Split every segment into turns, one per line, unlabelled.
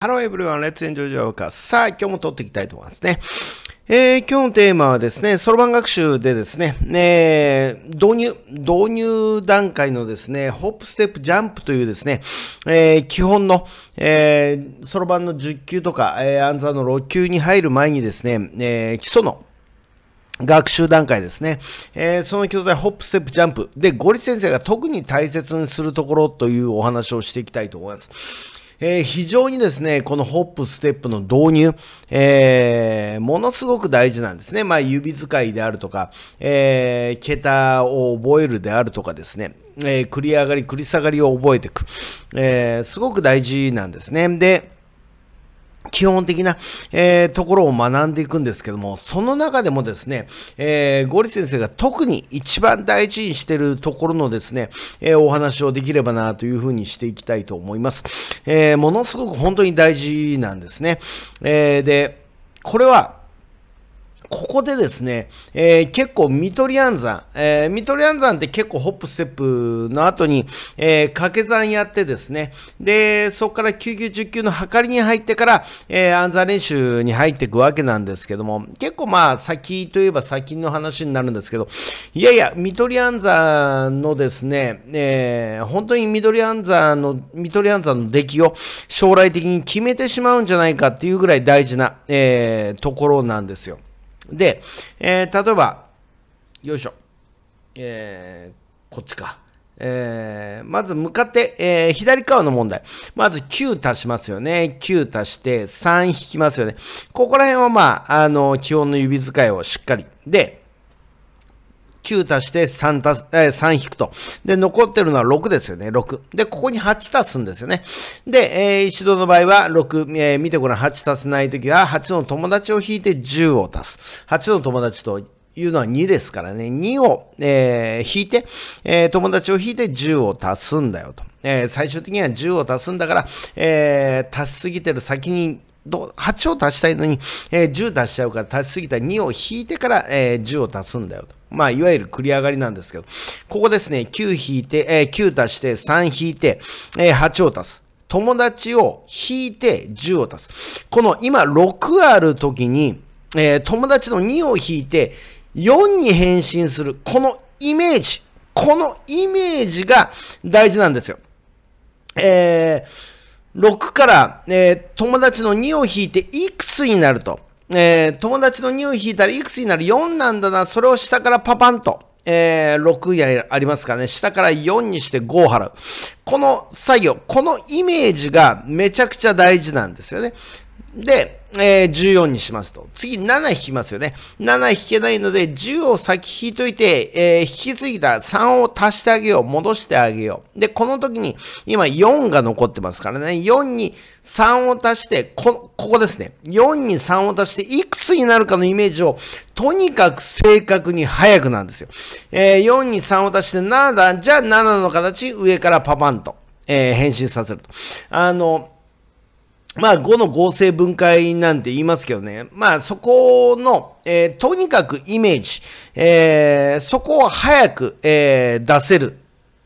Hello everyone, let's enjoy your c o a さあ、今日も撮っていきたいと思いますね。えー、今日のテーマはですね、そろばん学習でですね、えー、導入、導入段階のですね、ホップ、ステップ、ジャンプというですね、えー、基本の、えそろばんの10級とか、え暗算の6級に入る前にですね、え基礎の学習段階ですね。えー、その教材、ホップ、ステップ、ジャンプ。で、ゴリ先生が特に大切にするところというお話をしていきたいと思います。えー、非常にですね、このホップ、ステップの導入、えー、ものすごく大事なんですね。まあ、指使いであるとか、えー、桁を覚えるであるとかですね、えー、繰り上がり、繰り下がりを覚えていく、えー、すごく大事なんですね。で、基本的な、えー、ところを学んでいくんですけども、その中でもですね、えー、ゴリ先生が特に一番大事にしてるところのですね、えー、お話をできればなというふうにしていきたいと思います。えー、ものすごく本当に大事なんですね。えー、で、これは、ここでですね、えー、結構ミトリアン山、えー、ミトリアンって結構ホップステップの後に、えー、掛け算やってですね、で、そこから救急10の計りに入ってから、えー、暗算練習に入っていくわけなんですけども、結構まあ先といえば先の話になるんですけど、いやいや、ミトリアンのですね、えー、本当にミトリアンの、ミトリアンの出来を将来的に決めてしまうんじゃないかっていうぐらい大事な、えー、ところなんですよ。で、えー、例えば、よいしょ、えー、こっちか。えー、まず向かって、えー、左側の問題。まず9足しますよね。9足して3引きますよね。ここら辺はまあ、あの、基本の指使いをしっかり。で、9足して3足す、えー、3引くと。で、残ってるのは6ですよね、6。で、ここに8足すんですよね。で、えー、一度の場合は6、えー、見てこん、8足せないときは、8の友達を引いて10を足す。8の友達というのは2ですからね、2を、えー、引いて、えー、友達を引いて10を足すんだよと。えー、最終的には10を足すんだから、えー、足しすぎてる先に8を足したいのに、えー、10足しちゃうから足しすぎた2を引いてから、えー、10を足すんだよと。まあ、いわゆる繰り上がりなんですけど、ここですね、9引いて、えー、9足して3引いて、えー、8を足す。友達を引いて10を足す。この今6ある時に、えー、友達の2を引いて4に変身する。このイメージ。このイメージが大事なんですよ。えー6から、えー、友達の2を引いていくつになると。えー、友達の2を引いたらいくつになる ?4 なんだな。それを下からパパンと。えー、6にありますからね、下から4にして5を払う。この作業、このイメージがめちゃくちゃ大事なんですよね。で、えー、14にしますと。次、7引きますよね。7引けないので、10を先引いといて、えー、引き継ぎた3を足してあげよう。戻してあげよう。で、この時に、今4が残ってますからね。4に3を足して、こ、ここですね。4に3を足して、いくつになるかのイメージを、とにかく正確に早くなんですよ。えー、4に3を足して7、じゃあ7の形、上からパパンと、えー、変身させると。あの、まあ、5の合成分解なんて言いますけどね。まあ、そこの、えー、とにかくイメージ、えー、そこを早く、えー、出せる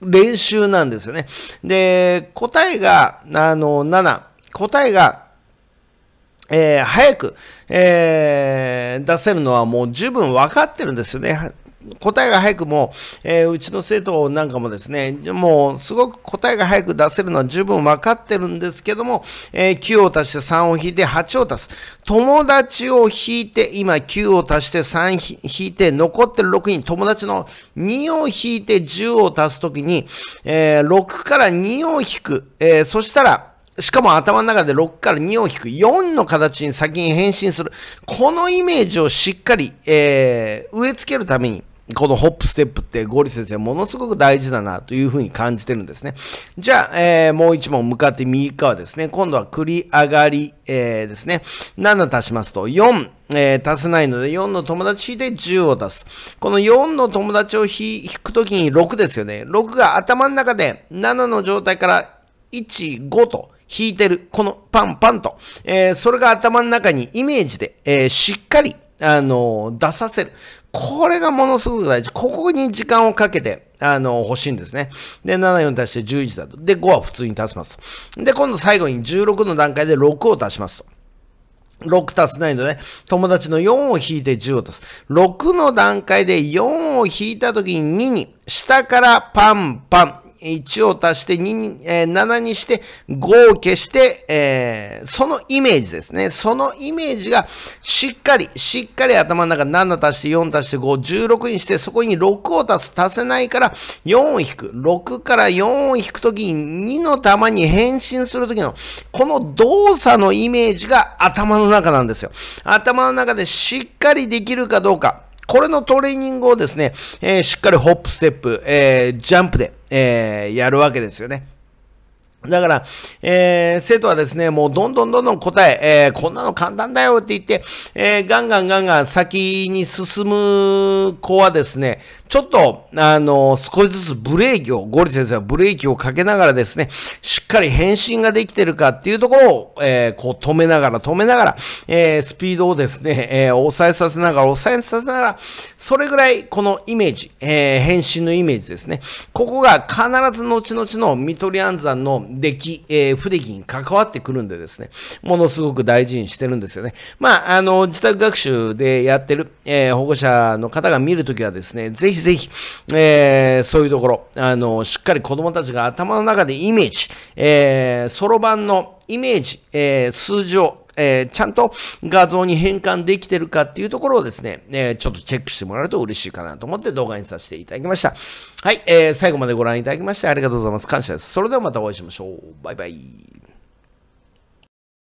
練習なんですよね。で、答えが、あの、7、答えが、えー、早く、えー、出せるのはもう十分分かってるんですよね。答えが早くも、えー、うちの生徒なんかもですね、もうすごく答えが早く出せるのは十分分かってるんですけども、えー、9を足して3を引いて8を足す。友達を引いて、今9を足して3引いて、残ってる6人、友達の2を引いて10を足すときに、えー、6から2を引く。えー、そしたら、しかも頭の中で6から2を引く4の形に先に変身する。このイメージをしっかり、えー、植え付けるために、このホップステップってゴリ先生ものすごく大事だなというふうに感じてるんですね。じゃあ、えー、もう一問向かって右側ですね。今度は繰り上がり、えー、ですね。7足しますと4、えー、足せないので4の友達引て10を足す。この4の友達を引くときに6ですよね。6が頭の中で7の状態から1、5と引いてる。このパンパンと。えー、それが頭の中にイメージで、えー、しっかりあの、出させる。これがものすごく大事。ここに時間をかけて、あの、欲しいんですね。で、7、4足して11だと。で、5は普通に足しますで、今度最後に16の段階で6を足しますと。6足すないのね、友達の4を引いて10を足す。6の段階で4を引いた時に2に、下からパンパン。1を足して2に、えー、7にして5を消して、えー、そのイメージですね。そのイメージがしっかり、しっかり頭の中7足して4足して5、16にして、そこに6を足す、足せないから4を引く。6から4を引くときに2の玉に変身するときの、この動作のイメージが頭の中なんですよ。頭の中でしっかりできるかどうか。これのトレーニングをですね、えー、しっかりホップ、ステップ、えー、ジャンプで、えー、やるわけですよね。だから、えー、生徒はですね、もうどんどんどんどん答え、えー、こんなの簡単だよって言って、えー、ガンガンガンガン先に進む子はですね、ちょっと、あの、少しずつブレーキを、ゴリ先生はブレーキをかけながらですね、しっかり返信ができてるかっていうところを、えこう止めながら止めながら、えスピードをですね、え抑えさせながら抑えさせながら、それぐらいこのイメージ、え返信のイメージですね。ここが必ず後々のミトリアンの出来、えー、不出来に関わってくるんでですね、ものすごく大事にしてるんですよね。まあ、あの、自宅学習でやってる、えー、保護者の方が見るときはですね、ぜひぜひ、えー、そういうところ、あの、しっかり子供たちが頭の中でイメージ、えー、そろばんのイメージ、えー、数字をえー、ちゃんと画像に変換できてるかっていうところをですね、えー、ちょっとチェックしてもらえると嬉しいかなと思って動画にさせていただきました。はい、えー、最後までご覧いただきましてありがとうございます。感謝です。それではまたお会いしましょう。バイバイ。